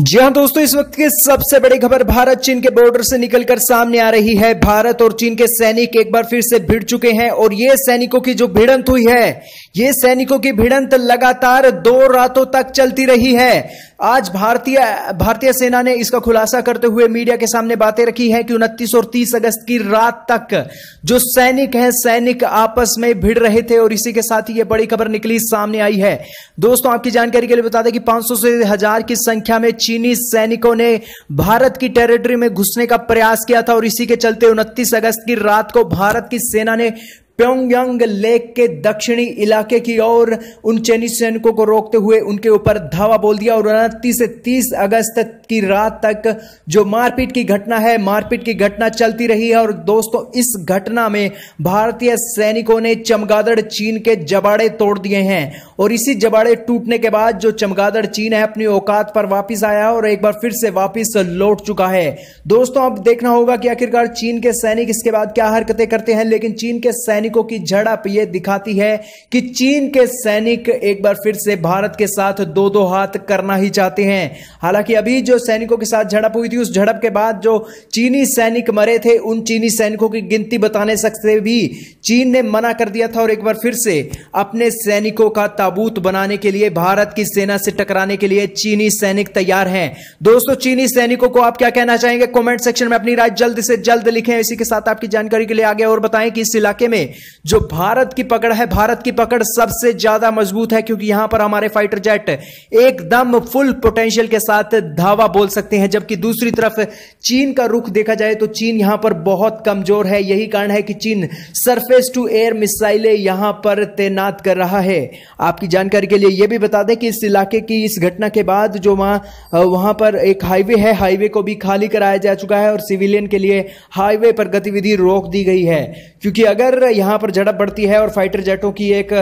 जी हाँ दोस्तों इस वक्त की सबसे बड़ी खबर भारत चीन के बॉर्डर से निकलकर सामने आ रही है भारत और चीन के सैनिक एक बार फिर से भिड़ चुके हैं और ये सैनिकों की जो भिड़ंत हुई है ये सैनिकों की भिड़ंत लगातार दो रातों तक चलती रही है आज भारतीय भारतीय सेना ने इसका खुलासा करते हुए मीडिया के सामने बातें रखी है कि उनतीस और तीस अगस्त की रात तक जो सैनिक हैं सैनिक आपस में भिड़ रहे थे और इसी के साथ ही ये बड़ी खबर निकली सामने आई है दोस्तों आपकी जानकारी के लिए बता दें कि 500 से हजार की संख्या में चीनी सैनिकों ने भारत की टेरिटरी में घुसने का प्रयास किया था और इसी के चलते उनतीस अगस्त की रात को भारत की सेना ने प्योंगयांग लेक के दक्षिणी इलाके की ओर उन चाइनीज सैनिकों को रोकते हुए उनके ऊपर धावा बोल दिया और उनतीस से तीस अगस्त की रात तक जो मारपीट की घटना है मारपीट की घटना चलती रही है और दोस्तों इस घटना में भारतीय सैनिकों ने चमगादड़ चीन के जबाड़े तोड़ दिए हैं और इसी जबाड़े टूटने के बाद जो चमगादड़ चीन है अपनी औकात पर वापिस आया और एक बार फिर से वापिस लौट चुका है दोस्तों अब देखना होगा कि आखिरकार चीन के सैनिक इसके बाद क्या हरकतें करते हैं लेकिन चीन के सैनिक सैनिकों की झड़प ये दिखाती है कि चीन के सैनिक एक बार फिर से भारत के साथ दो दो हाथ करना ही चाहते हैं हालांकि अभी जो सैनिकों के साथ झड़प हुई थी उस झड़प के बाद जो चीनी सैनिक मरे थे उन चीनी सैनिकों की गिनती बताने सकते भी चीन ने मना कर दिया था और एक बार फिर से अपने सैनिकों का ताबूत बनाने के लिए भारत की सेना से टकराने के लिए चीनी सैनिक तैयार हैं दोस्तों चीनी सैनिकों को आप क्या कहना चाहेंगे कमेंट सेक्शन में अपनी राय जल्द से जल्द लिखें इसी के साथ आपकी जानकारी के लिए आगे और बताएं कि इस इलाके में जो भारत की पकड़ है भारत की पकड़ सबसे ज्यादा मजबूत है क्योंकि यहां पर हमारे फाइटर जेट एकदम फुल पोटेंशियल के साथ धावा बोल सकते हैं जबकि दूसरी तरफ चीन का रुख देखा जाए तो चीन यहां पर बहुत कमजोर है यही कारण है कि चीन सरफेस टू एयर मिसाइलें यहां पर तैनात कर रहा है आपकी जानकारी के लिए यह भी बता दें कि इस इलाके की इस घटना के बाद जो वहां वहां पर एक हाईवे है हाईवे को भी खाली कराया जा चुका है और सिविलियन के लिए हाईवे पर गतिविधि रोक दी गई है क्योंकि अगर यहां यहाँ पर झड़प बढ़ती है और फाइटर जेटों की एक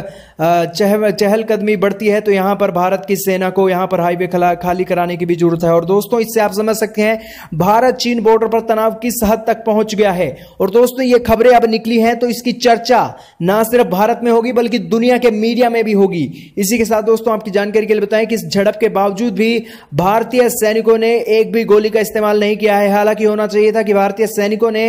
चह चहलकदमी बढ़ती है तो यहाँ पर भारत की सेना को यहाँ पर हाईवे खाली कराने की भी जरूरत है और दोस्तों इससे आप समझ सकते हैं भारत चीन बॉर्डर पर तनाव किस हद तक पहुंच गया है और दोस्तों ये खबरें अब निकली हैं तो इसकी चर्चा ना सिर्फ भारत में होगी बल्कि दुनिया के मीडिया में भी होगी इसी के साथ दोस्तों आपकी जानकारी के लिए बताएं कि इस झड़प के बावजूद भी भारतीय सैनिकों ने एक भी गोली का इस्तेमाल नहीं किया है हालांकि होना चाहिए था कि भारतीय सैनिकों ने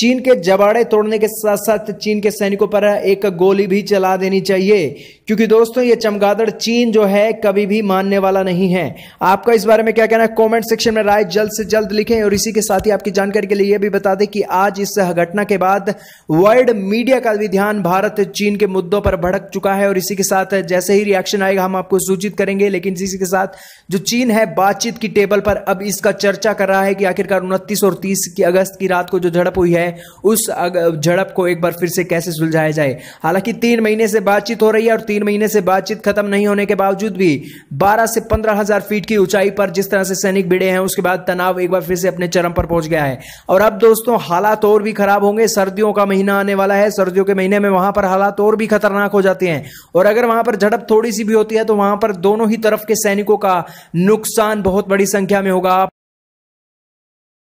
चीन के जबाड़े तोड़ने के साथ साथ चीन के सैनिकों पर एक गोली भी चला देनी चाहिए क्योंकि दोस्तों ये चमगादड़ चीन जो है कभी भी मानने वाला नहीं है आपका इस बारे में क्या कहना है कमेंट सेक्शन में राय जल्द से जल्द लिखें और इसी के साथ ही आपकी जानकारी के लिए यह भी बता दें कि आज इस घटना के बाद वर्ल्ड मीडिया का भी ध्यान भारत चीन के मुद्दों पर भड़क चुका है और इसी के साथ जैसे ही रिएक्शन आएगा हम आपको सूचित करेंगे लेकिन इसी के साथ जो चीन है बातचीत की टेबल पर अब इसका चर्चा कर रहा है कि आखिरकार उनतीस और तीस की अगस्त की रात को जो झड़प हुई है उस झड़प को एक बार फिर से कैसे कैसे सुलझाया जाए हालांकि तीन महीने से बातचीत हो रही है और तीन महीने से बातचीत खत्म नहीं होने के बावजूद भी बारह से पंद्रह हजार फीट की ऊंचाई पर जिस तरह से सैनिक भिड़े हैं उसके बाद तनाव एक बार फिर से अपने चरम पर पहुंच गया है और अब दोस्तों हालात और भी खराब होंगे सर्दियों का महीना आने वाला है सर्दियों के महीने में वहां पर हालात और भी खतरनाक हो जाते हैं और अगर वहां पर झड़प थोड़ी सी भी होती है तो वहां पर दोनों ही तरफ के सैनिकों का नुकसान बहुत बड़ी संख्या में होगा